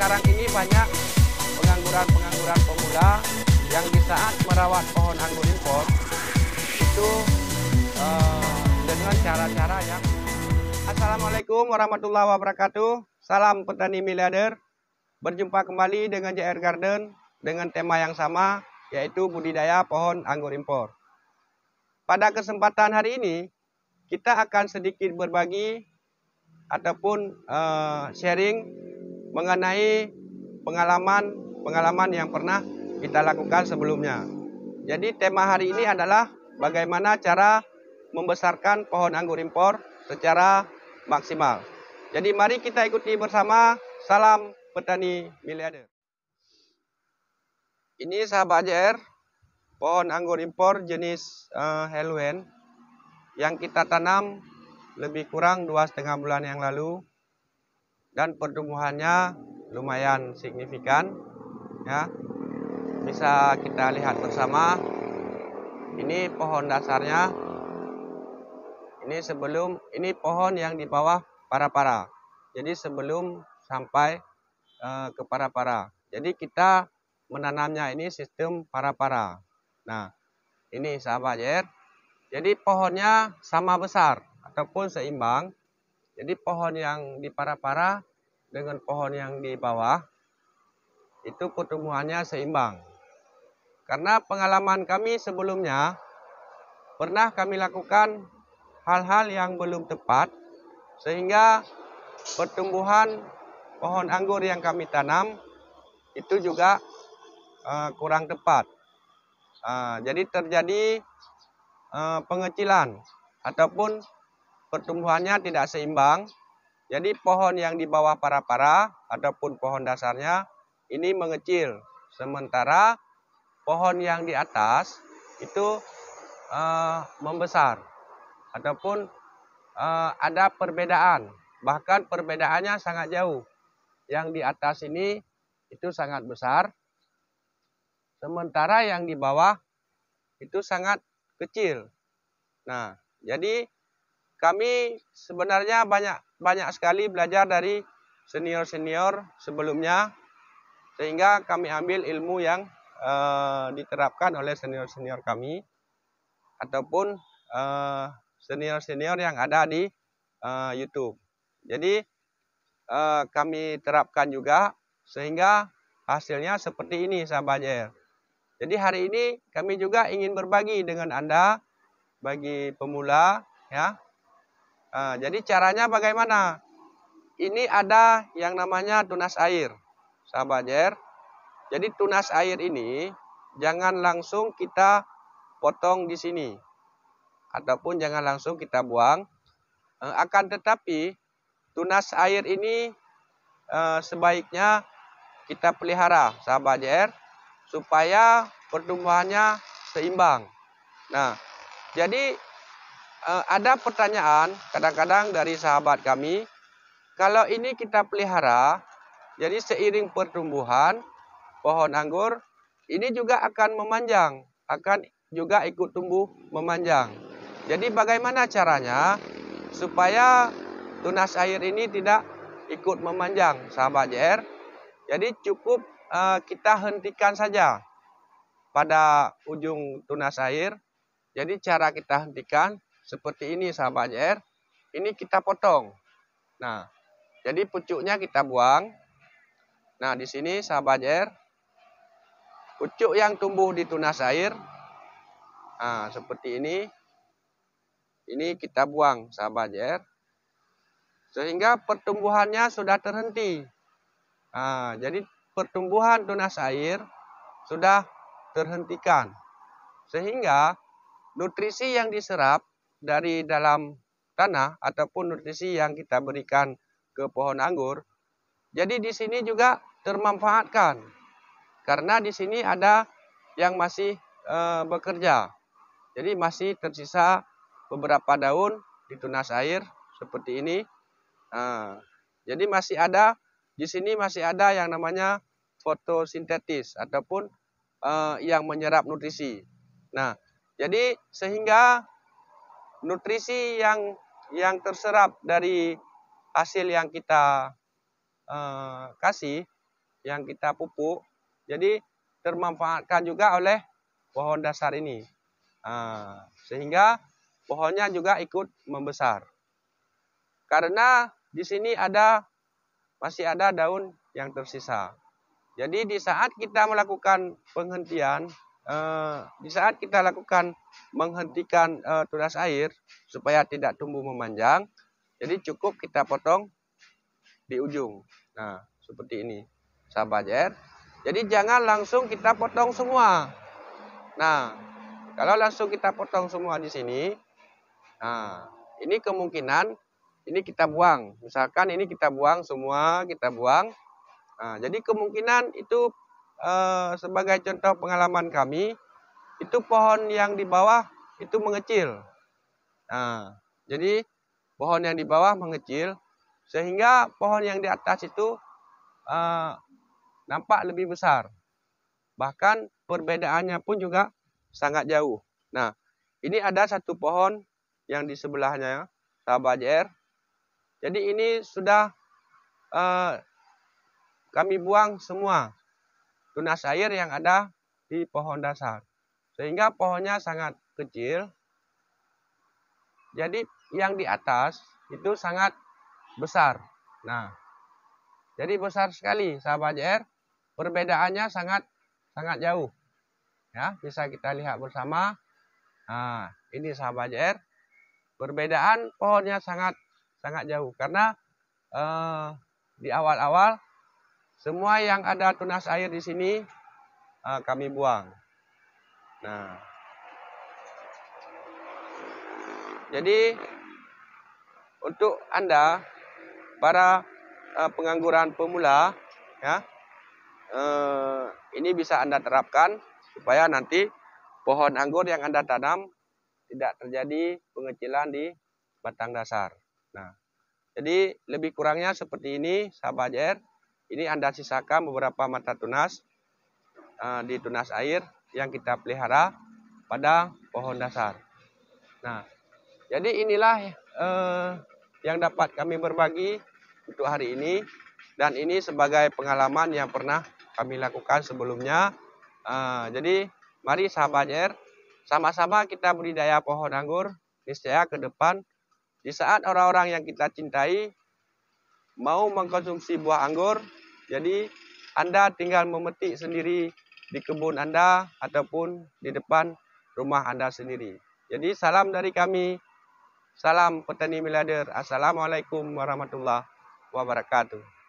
sekarang ini banyak pengangguran-pengangguran pemuda yang di saat merawat pohon anggur impor itu uh, dengan cara-cara yang Assalamualaikum warahmatullahi wabarakatuh. Salam petani miliarder. Berjumpa kembali dengan JR Garden dengan tema yang sama yaitu budidaya pohon anggur impor. Pada kesempatan hari ini kita akan sedikit berbagi ataupun uh, sharing mengenai pengalaman-pengalaman yang pernah kita lakukan sebelumnya. Jadi tema hari ini adalah bagaimana cara membesarkan pohon anggur impor secara maksimal. Jadi mari kita ikuti bersama salam petani miliarder. Ini sahabat JR, pohon anggur impor jenis uh, eh, Helwen yang kita tanam lebih kurang dua setengah bulan yang lalu dan pertumbuhannya lumayan signifikan ya bisa kita lihat bersama ini pohon dasarnya ini sebelum ini pohon yang di bawah para-para jadi sebelum sampai uh, ke para-para jadi kita menanamnya ini sistem para-para nah ini sahabat Jer jadi pohonnya sama besar ataupun seimbang jadi pohon yang di para-para dengan pohon yang di bawah itu pertumbuhannya seimbang. Karena pengalaman kami sebelumnya pernah kami lakukan hal-hal yang belum tepat sehingga pertumbuhan pohon anggur yang kami tanam itu juga uh, kurang tepat. Uh, jadi terjadi uh, pengecilan ataupun pertumbuhannya tidak seimbang. Jadi pohon yang di bawah para-para ataupun pohon dasarnya ini mengecil. Sementara pohon yang di atas itu uh, membesar ataupun uh, ada perbedaan. Bahkan perbedaannya sangat jauh. Yang di atas ini itu sangat besar. Sementara yang di bawah itu sangat kecil. Nah, jadi kami sebenarnya banyak banyak sekali belajar dari senior-senior sebelumnya sehingga kami ambil ilmu yang uh, diterapkan oleh senior-senior kami ataupun eh, senior-senior yang ada di uh, YouTube. Jadi uh, kami terapkan juga sehingga hasilnya seperti ini sahabat Jair. Jadi hari ini kami juga ingin berbagi dengan Anda bagi pemula ya Nah, jadi caranya bagaimana? Ini ada yang namanya tunas air, sahabat Jer. Jadi tunas air ini jangan langsung kita potong di sini. Ataupun jangan langsung kita buang. Eh, akan tetapi tunas air ini eh, sebaiknya kita pelihara, sahabat JR, supaya pertumbuhannya seimbang. Nah, jadi uh, ada pertanyaan kadang-kadang dari sahabat kami, kalau ini kita pelihara, jadi seiring pertumbuhan pohon anggur, ini juga akan memanjang, akan juga ikut tumbuh memanjang. Jadi bagaimana caranya supaya tunas air ini tidak ikut memanjang, sahabat JR? Jadi cukup uh, kita hentikan saja pada ujung tunas air. Jadi cara kita hentikan seperti ini sahabat JR. Ini kita potong. Nah, jadi pucuknya kita buang. Nah, di sini sahabat JR. Pucuk yang tumbuh di tunas air. Nah, seperti ini. Ini kita buang sahabat JR. Sehingga pertumbuhannya sudah terhenti. Nah, jadi pertumbuhan tunas air sudah terhentikan. Sehingga nutrisi yang diserap dari dalam tanah ataupun nutrisi yang kita berikan ke pohon anggur. Jadi di sini juga termanfaatkan karena di sini ada yang masih e, bekerja. Jadi masih tersisa beberapa daun di tunas air seperti ini. E, jadi masih ada di sini masih ada yang namanya fotosintetis ataupun e, yang menyerap nutrisi. Nah, jadi sehingga nutrisi yang yang terserap dari hasil yang kita eh, kasih, yang kita pupuk, jadi termanfaatkan juga oleh pohon dasar ini, eh, sehingga pohonnya juga ikut membesar. Karena di sini ada masih ada daun yang tersisa. Jadi di saat kita melakukan penghentian Eh, di saat kita lakukan menghentikan uh, tunas air supaya tidak tumbuh memanjang, jadi cukup kita potong di ujung. Nah, seperti ini, sahabat Jair. Jadi jangan langsung kita potong semua. Nah, kalau langsung kita potong semua di sini, nah, ini kemungkinan ini kita buang. Misalkan ini kita buang semua, kita buang. Nah, jadi kemungkinan itu Eh, sebagai contoh pengalaman kami, itu pohon yang di bawah itu mengecil. Nah, jadi pohon yang di bawah mengecil sehingga pohon yang di atas itu uh, nampak lebih besar. Bahkan perbedaannya pun juga sangat jauh. Nah, ini ada satu pohon yang di sebelahnya, sahabat JR. Jadi ini sudah uh, kami buang semua tunas air yang ada di pohon dasar. Sehingga pohonnya sangat kecil. Jadi yang di atas itu sangat besar. Nah, jadi besar sekali sahabat JR. Perbedaannya sangat sangat jauh. Ya, bisa kita lihat bersama. Nah, ini sahabat JR. Perbedaan pohonnya sangat sangat jauh karena eh, di awal-awal semua yang ada tunas air di sini eh, kami buang. Nah, jadi untuk anda para eh, pengangguran pemula, ya, eh, ini bisa anda terapkan supaya nanti pohon anggur yang anda tanam tidak terjadi pengecilan di batang dasar. Nah, jadi lebih kurangnya seperti ini, sahabat JR. Ini Anda sisakan beberapa mata tunas uh, di tunas air yang kita pelihara pada pohon dasar. Nah, jadi inilah uh, yang dapat kami berbagi untuk hari ini dan ini sebagai pengalaman yang pernah kami lakukan sebelumnya. Uh, jadi mari sahabat air, sama-sama kita budidaya pohon anggur niscaya ke depan di saat orang-orang yang kita cintai mau mengkonsumsi buah anggur Jadi anda tinggal memetik sendiri di kebun anda ataupun di depan rumah anda sendiri. Jadi salam dari kami. Salam petani milader. Assalamualaikum warahmatullahi wabarakatuh.